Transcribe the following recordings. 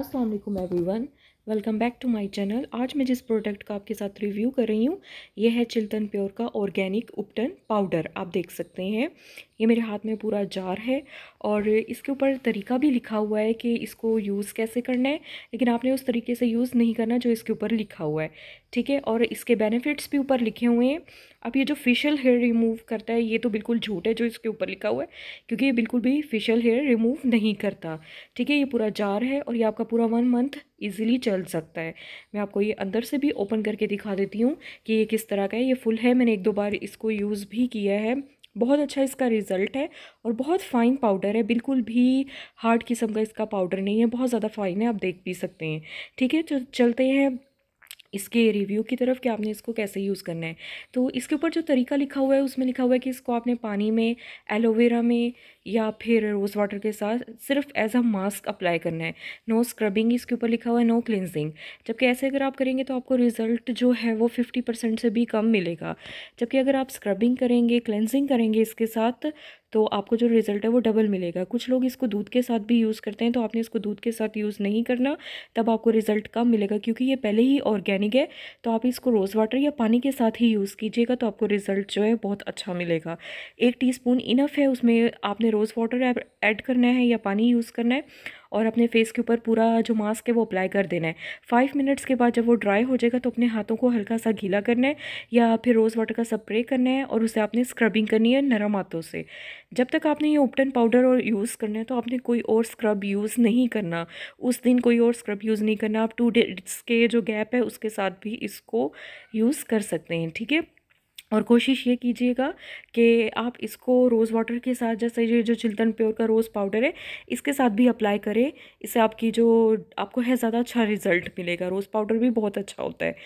अस्सलाम वालेकुम everyone welcome back to my channel आज मैं जिस प्रोडक्ट का आपके साथ रिव्यू कर रही हूँ ये है चिल्तन प्योर का ऑर्गेनिक उपटन पाउडर आप देख सकते हैं ये मेरे हाथ में पूरा जार है और इसके ऊपर तरीका भी लिखा हुआ है कि इसको यूज़ कैसे करना है लेकिन आपने उस तरीके से यूज़ नहीं करना जो इसके ऊपर लिखा हुआ है ठीक है और इसके बेनिफिट्स भी ऊपर लिखे हुए हैं अब ये जो फेशियल हेयर रिमूव करता है ये तो बिल्कुल झूठ है जो इसके ऊपर लिखा हुआ है क्योंकि ये बिल्कुल भी फेशियल हेयर रिमूव नहीं करता ठीक है ये पूरा जार है और ये आपका पूरा वन मंथ ईज़िली चल सकता है मैं आपको ये अंदर से भी ओपन करके दिखा देती हूँ कि ये किस तरह का है ये फुल है मैंने एक दो बार इसको यूज़ भी किया है बहुत अच्छा इसका रिज़ल्ट है और बहुत फ़ाइन पाउडर है बिल्कुल भी हार्ड किस्म का इसका पाउडर नहीं है बहुत ज़्यादा फ़ाइन है आप देख भी सकते हैं ठीक है तो चलते हैं इसके रिव्यू की तरफ कि आपने इसको कैसे यूज़ करना है तो इसके ऊपर जो तरीका लिखा हुआ है उसमें लिखा हुआ है कि इसको आपने पानी में एलोवेरा में या फिर रोज़ वाटर के साथ सिर्फ एज अ मास्क अप्लाई करना है नो स्क्रबिंग इसके ऊपर लिखा हुआ है नो क्लिनजिंग जबकि ऐसे अगर आप करेंगे तो आपको रिज़ल्ट जो है वो फिफ्टी परसेंट से भी कम मिलेगा जबकि अगर आप स्क्रबिंग करेंगे क्लेंजिंग करेंगे इसके साथ तो आपको जो रिज़ल्ट है वो डबल मिलेगा कुछ लोग इसको दूध के साथ भी यूज़ करते हैं तो आपने इसको दूध के साथ यूज़ नहीं करना तब आपको रिज़ल्ट कम मिलेगा क्योंकि ये पहले ही ऑर्गेनिक है तो आप इसको रोज़ वाटर या पानी के साथ ही यूज़ कीजिएगा तो आपको रिज़ल्ट जो है बहुत अच्छा मिलेगा एक टी स्पून इनफ है उसमें आपने रोज़ वाटर ऐड करना है या पानी यूज़ करना है और अपने फेस के ऊपर पूरा जो मास्क है वो अप्लाई कर देना है फाइव मिनट्स के बाद जब वो ड्राई हो जाएगा तो अपने हाथों को हल्का सा गीला करना है या फिर रोज़ वाटर का स्प्रे करना है और उसे आपने स्क्रबिंग करनी है नरम हाथों से जब तक आपने ये ओपटन पाउडर और यूज़ करना है तो आपने कोई और स्क्रब यूज़ नहीं करना उस दिन कोई और स्क्रब यूज़ नहीं करना आप टू डेट्स के जो गैप है उसके साथ भी इसको यूज़ कर सकते हैं ठीक है और कोशिश ये कीजिएगा कि आप इसको रोज़ वाटर के साथ जैसे ये जो चिल्तन प्योर का रोज़ पाउडर है इसके साथ भी अप्लाई करें इससे आपकी जो आपको है ज़्यादा अच्छा रिज़ल्ट मिलेगा रोज़ पाउडर भी बहुत अच्छा होता है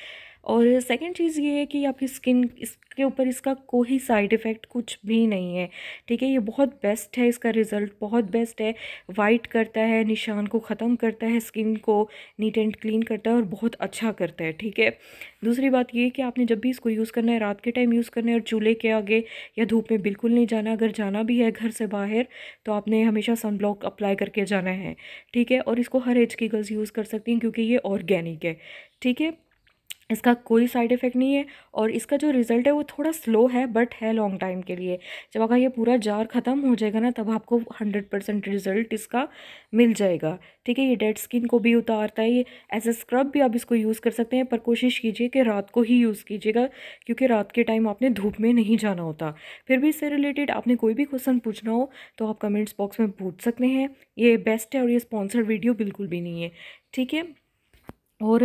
और सेकंड चीज़ ये है कि आपकी स्किन इसके ऊपर इसका कोई साइड इफ़ेक्ट कुछ भी नहीं है ठीक है ये बहुत बेस्ट है इसका रिज़ल्ट बहुत बेस्ट है वाइट करता है निशान को ख़त्म करता है स्किन को नीट एंड क्लीन करता है और बहुत अच्छा करता है ठीक है दूसरी बात ये कि आपने जब भी इसको यूज़ करना है रात के टाइम यूज़ करना है और चूल्हे के आगे या धूप में बिल्कुल नहीं जाना अगर जाना भी है घर से बाहर तो आपने हमेशा सन ब्लॉक अप्लाई करके जाना है ठीक है और इसको हर एज की गर्ल्स यूज़ कर सकती हैं क्योंकि ये ऑर्गेनिक है ठीक है इसका कोई साइड इफ़ेक्ट नहीं है और इसका जो रिज़ल्ट है वो थोड़ा स्लो है बट है लॉन्ग टाइम के लिए जब अगर ये पूरा जार ख़त्म हो जाएगा ना तब आपको हंड्रेड परसेंट रिज़ल्ट इसका मिल जाएगा ठीक है ये डेड स्किन को भी उतारता है ये एज ए स्क्रब भी आप इसको यूज़ कर सकते हैं पर कोशिश कीजिए कि रात को ही यूज़ कीजिएगा क्योंकि रात के टाइम आपने धूप में नहीं जाना होता फिर भी इससे रिलेटेड आपने कोई भी क्वेश्चन पूछना हो तो आप कमेंट्स बॉक्स में पूछ सकते हैं ये बेस्ट है और ये स्पॉन्सर्ड वीडियो बिल्कुल भी नहीं है ठीक है और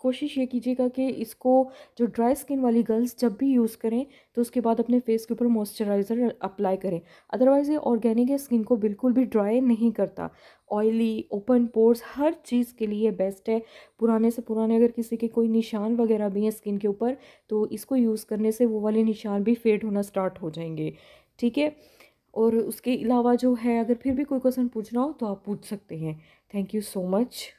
कोशिश ये कीजिएगा कि इसको जो ड्राई स्किन वाली गर्ल्स जब भी यूज़ करें तो उसके बाद अपने फेस के ऊपर मॉइस्चराइज़र अप्लाई करें अदरवाइज़ ये ऑर्गेनिक है स्किन को बिल्कुल भी ड्राई नहीं करता ऑयली ओपन पोर्स हर चीज़ के लिए बेस्ट है पुराने से पुराने अगर किसी के कोई निशान वगैरह भी हैं स्किन के ऊपर तो इसको यूज़ करने से वो वाले निशान भी फेड होना स्टार्ट हो जाएंगे ठीक है और उसके अलावा जो है अगर फिर भी कोई क्वेश्चन पूछना हो तो आप पूछ सकते हैं थैंक यू सो मच